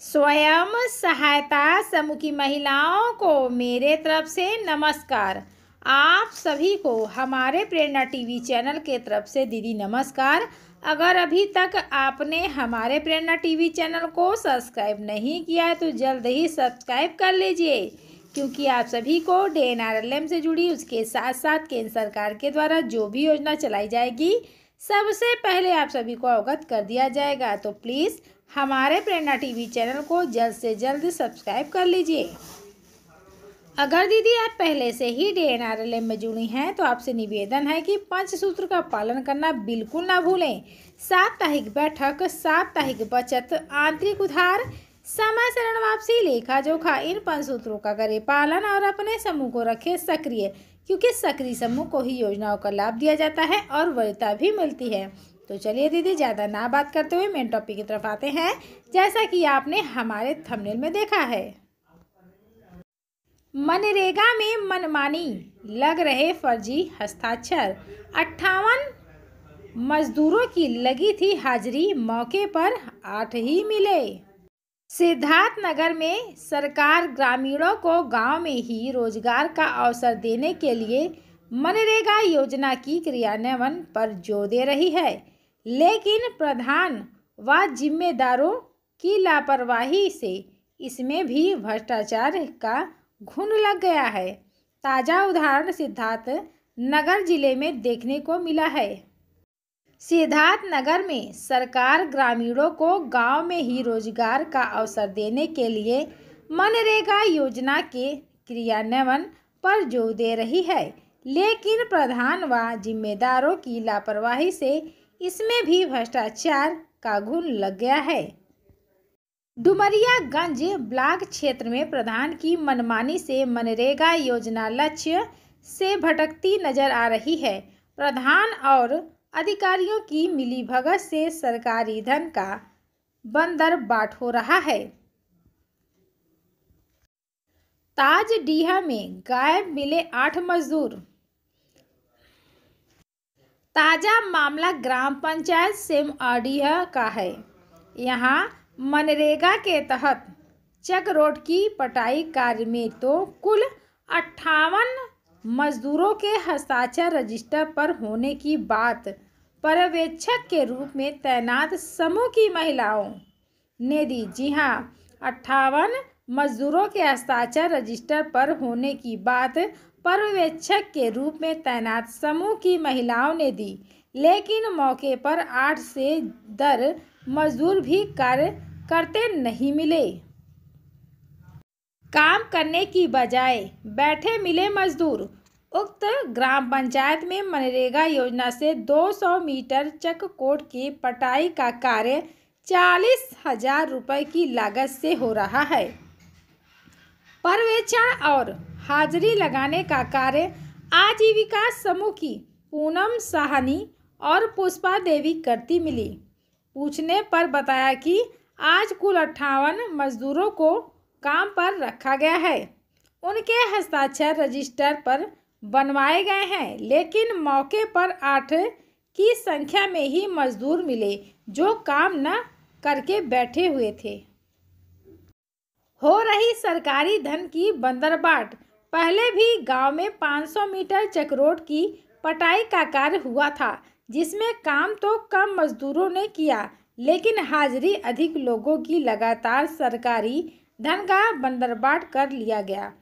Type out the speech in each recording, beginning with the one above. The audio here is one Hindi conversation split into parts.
स्वयं सहायता समूह की महिलाओं को मेरे तरफ से नमस्कार आप सभी को हमारे प्रेरणा टीवी चैनल के तरफ से दीदी नमस्कार अगर अभी तक आपने हमारे प्रेरणा टीवी चैनल को सब्सक्राइब नहीं किया है तो जल्द ही सब्सक्राइब कर लीजिए क्योंकि आप सभी को डे एन से जुड़ी उसके साथ साथ केंद्र सरकार के द्वारा जो भी योजना चलाई जाएगी सबसे पहले आप सभी को अवगत कर दिया जाएगा तो प्लीज़ हमारे प्रेरणा टीवी चैनल को जल्द से जल्द सब्सक्राइब कर लीजिए अगर दीदी आप पहले से ही D N R L M में जुड़ी हैं तो आपसे निवेदन है कि पंच सूत्र का पालन करना बिल्कुल ना भूलें साप्ताहिक बैठक साप्ताहिक बचत आंतरिक उधार समय शरण वापसी लेखा जोखा इन पंच सूत्रों का करें पालन और अपने समूह को रखें सक्रिय क्योंकि सक्रिय समूह को ही योजनाओं का लाभ दिया जाता है और वरिता भी मिलती है तो चलिए दीदी ज़्यादा ना बात करते हुए मेन टॉपिक की तरफ आते हैं जैसा कि आपने हमारे थंबनेल में देखा है मनरेगा में मनमानी लग रहे फर्जी हस्ताक्षर अट्ठावन मजदूरों की लगी थी हाजिरी मौके पर आठ ही मिले सिद्धार्थ नगर में सरकार ग्रामीणों को गांव में ही रोजगार का अवसर देने के लिए मनरेगा योजना की क्रियान्वयन पर जोर दे रही है लेकिन प्रधान व जिम्मेदारों की लापरवाही से इसमें भी भ्रष्टाचार का घुन लग गया है ताज़ा उदाहरण सिद्धार्थ नगर जिले में देखने को मिला है सिद्धार्थ नगर में सरकार ग्रामीणों को गांव में ही रोजगार का अवसर देने के लिए मनरेगा योजना के क्रियान्वयन पर जोर दे रही है लेकिन प्रधान व जिम्मेदारों की लापरवाही से इसमें भी भ्रष्टाचार का घुन लग गया है डुमरियागंज ब्लॉक क्षेत्र में प्रधान की मनमानी से मनरेगा योजना लक्ष्य से भटकती नजर आ रही है प्रधान और अधिकारियों की मिलीभगत से सरकारी धन का बंदर बाट हो रहा है ताजडीहा में गायब मिले आठ मजदूर ताज़ा मामला ग्राम पंचायत सिम आडिया का है यहाँ मनरेगा के तहत चक रोड की पटाई कार्य में तो कुल अट्ठावन मजदूरों के हस्ताक्षर रजिस्टर पर होने की बात पर्यवेक्षक के रूप में तैनात समूह की महिलाओं ने दी जी हाँ अट्ठावन मजदूरों के हस्ताक्षर रजिस्टर पर होने की बात पर्यवेक्षक के रूप में तैनात समूह की महिलाओं ने दी लेकिन मौके पर आठ से दर मजदूर भी कार्य करते नहीं मिले काम करने की बजाय बैठे मिले मजदूर उक्त ग्राम पंचायत में मनरेगा योजना से 200 मीटर चक कोट की पटाई का कार्य चालीस हजार रुपये की लागत से हो रहा है परवेक्षण और हाजिरी लगाने का कार्य आजीविका समूह की पूनम साहनी और पुष्पा देवी करती मिली पूछने पर बताया कि आज कुल अट्ठावन मजदूरों को काम पर रखा गया है उनके हस्ताक्षर रजिस्टर पर बनवाए गए हैं लेकिन मौके पर आठ की संख्या में ही मजदूर मिले जो काम न करके बैठे हुए थे हो रही सरकारी धन की बंदरबाट पहले भी गांव में 500 मीटर चक्रोट की पटाई का कार्य हुआ था जिसमें काम तो कम मजदूरों ने किया लेकिन हाजिरी अधिक लोगों की लगातार सरकारी धन का बंदरबाट कर लिया गया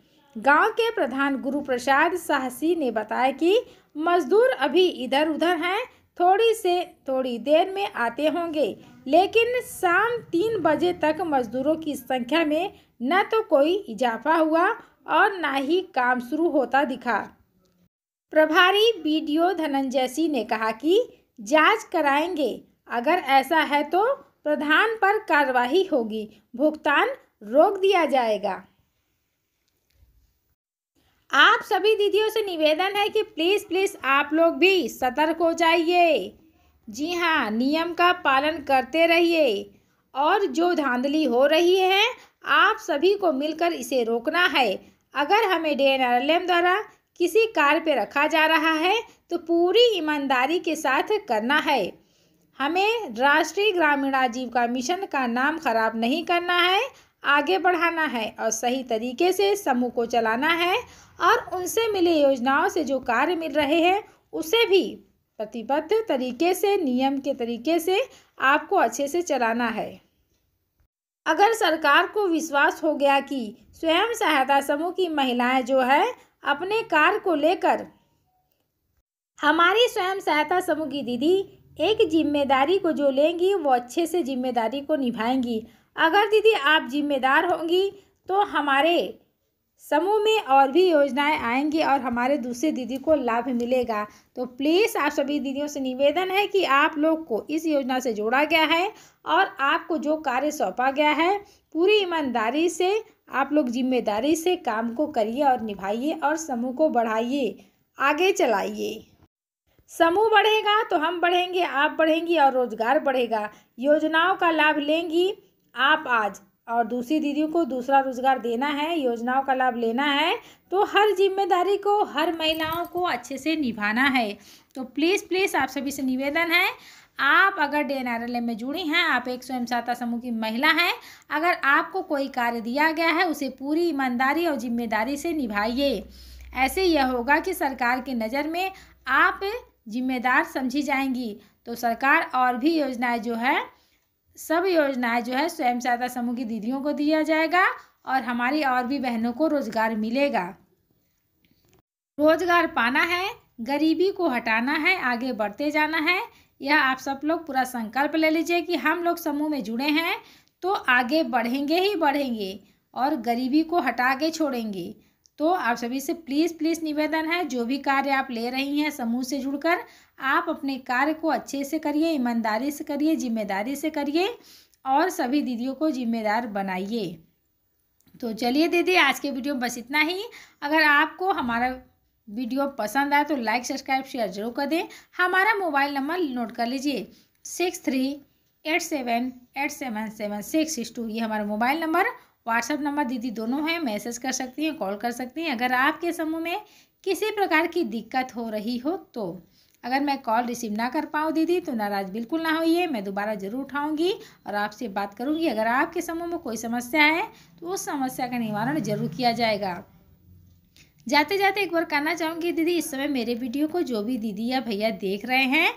गांव के प्रधान गुरु प्रसाद साहसी ने बताया कि मजदूर अभी इधर उधर हैं थोड़ी से थोड़ी देर में आते होंगे लेकिन शाम तीन बजे तक मजदूरों की संख्या में न तो कोई इजाफा हुआ और ना ही काम शुरू होता दिखा प्रभारी बीडीओ धनंजय सिंह ने कहा कि जांच कराएंगे अगर ऐसा है तो प्रधान पर कार्रवाई होगी भुगतान रोक दिया जाएगा आप सभी दीदियों से निवेदन है कि प्लीज़ प्लीज़ आप लोग भी सतर्क हो जाइए जी हाँ नियम का पालन करते रहिए और जो धांधली हो रही है आप सभी को मिलकर इसे रोकना है अगर हमें डी एन द्वारा किसी कार पर रखा जा रहा है तो पूरी ईमानदारी के साथ करना है हमें राष्ट्रीय ग्रामीण आजीविका मिशन का नाम खराब नहीं करना है आगे बढ़ाना है और सही तरीके से समूह को चलाना है और उनसे मिले योजनाओं से जो कार्य मिल रहे हैं उसे भी प्रतिबद्ध तरीके से नियम के तरीके से आपको अच्छे से चलाना है अगर सरकार को विश्वास हो गया कि स्वयं सहायता समूह की महिलाएं जो है अपने कार्य को लेकर हमारी स्वयं सहायता समूह की दीदी एक जिम्मेदारी को जो लेंगी वो अच्छे से जिम्मेदारी को निभाएंगी अगर दीदी आप जिम्मेदार होंगी तो हमारे समूह में और भी योजनाएं आएंगी और हमारे दूसरे दीदी को लाभ मिलेगा तो प्लीज़ आप सभी दीदियों से निवेदन है कि आप लोग को इस योजना से जोड़ा गया है और आपको जो कार्य सौंपा गया है पूरी ईमानदारी से आप लोग जिम्मेदारी से काम को करिए और निभाइए और समूह को बढ़ाइए आगे चलाइए समूह बढ़ेगा तो हम बढ़ेंगे आप बढ़ेंगी और रोजगार बढ़ेगा योजनाओं का लाभ लेंगी आप आज और दूसरी दीदियों को दूसरा रोजगार देना है योजनाओं का लाभ लेना है तो हर जिम्मेदारी को हर महिलाओं को अच्छे से निभाना है तो प्लीज़ प्लीज़ आप सभी से निवेदन है आप अगर डी एन में जुड़ी हैं आप एक स्वयं सहायता समूह की महिला हैं अगर आपको कोई कार्य दिया गया है उसे पूरी ईमानदारी और जिम्मेदारी से निभाइए ऐसे यह होगा कि सरकार की नज़र में आप जिम्मेदार समझी जाएंगी तो सरकार और भी योजनाएं जो है सब योजनाएं जो है स्वयं सहायता समूह की दीदियों को दिया जाएगा और हमारी और भी बहनों को रोजगार मिलेगा रोजगार पाना है गरीबी को हटाना है आगे बढ़ते जाना है यह आप सब लोग पूरा संकल्प ले लीजिए कि हम लोग समूह में जुड़े हैं तो आगे बढ़ेंगे ही बढ़ेंगे और गरीबी को हटा के छोड़ेंगे तो आप सभी से प्लीज़ प्लीज़ निवेदन है जो भी कार्य आप ले रही हैं समूह से जुड़कर आप अपने कार्य को अच्छे से करिए ईमानदारी से करिए जिम्मेदारी से करिए और सभी दीदियों को जिम्मेदार बनाइए तो चलिए दीदी आज के वीडियो में बस इतना ही अगर आपको हमारा वीडियो पसंद आए तो लाइक सब्सक्राइब शेयर जरूर कर दें हमारा मोबाइल नंबर नोट कर लीजिए six three eight seven eight seven seven six six two ये हमारा मोबाइल नंबर व्हाट्सएप नंबर दीदी दोनों हैं मैसेज कर सकती हैं कॉल कर सकती हैं अगर आपके समूह में किसी प्रकार की दिक्कत हो रही हो तो अगर मैं कॉल रिसीव ना कर पाऊँ दीदी तो नाराज़ बिल्कुल ना होइए मैं दोबारा ज़रूर उठाऊँगी और आपसे बात करूँगी अगर आपके समूह में कोई समस्या है तो उस समस्या का निवारण जरूर किया जाएगा जाते जाते एक बार कहना चाहूँगी दीदी इस समय मेरे वीडियो को जो भी दीदी या भैया देख रहे हैं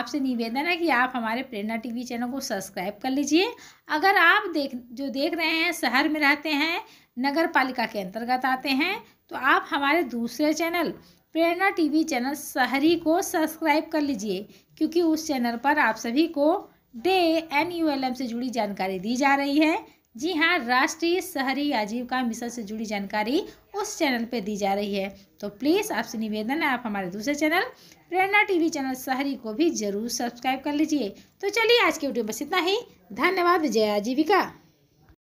आपसे निवेदन है कि आप हमारे प्रेरणा टीवी चैनल को सब्सक्राइब कर लीजिए अगर आप देख जो देख रहे हैं शहर में रहते हैं नगर पालिका के अंतर्गत आते हैं तो आप हमारे दूसरे चैनल प्रेरणा टीवी चैनल शहरी को सब्सक्राइब कर लीजिए क्योंकि उस चैनल पर आप सभी को DAY N U L M से जुड़ी जानकारी दी जा रही है जी हाँ राष्ट्रीय शहरी आजीविका मिशन से जुड़ी जानकारी उस चैनल पे दी जा रही है तो प्लीज़ आपसे निवेदन है आप हमारे दूसरे चैनल प्रेरणा टीवी चैनल शहरी को भी जरूर सब्सक्राइब कर लीजिए तो चलिए आज के वीडियो बस इतना ही धन्यवाद जय आजीविका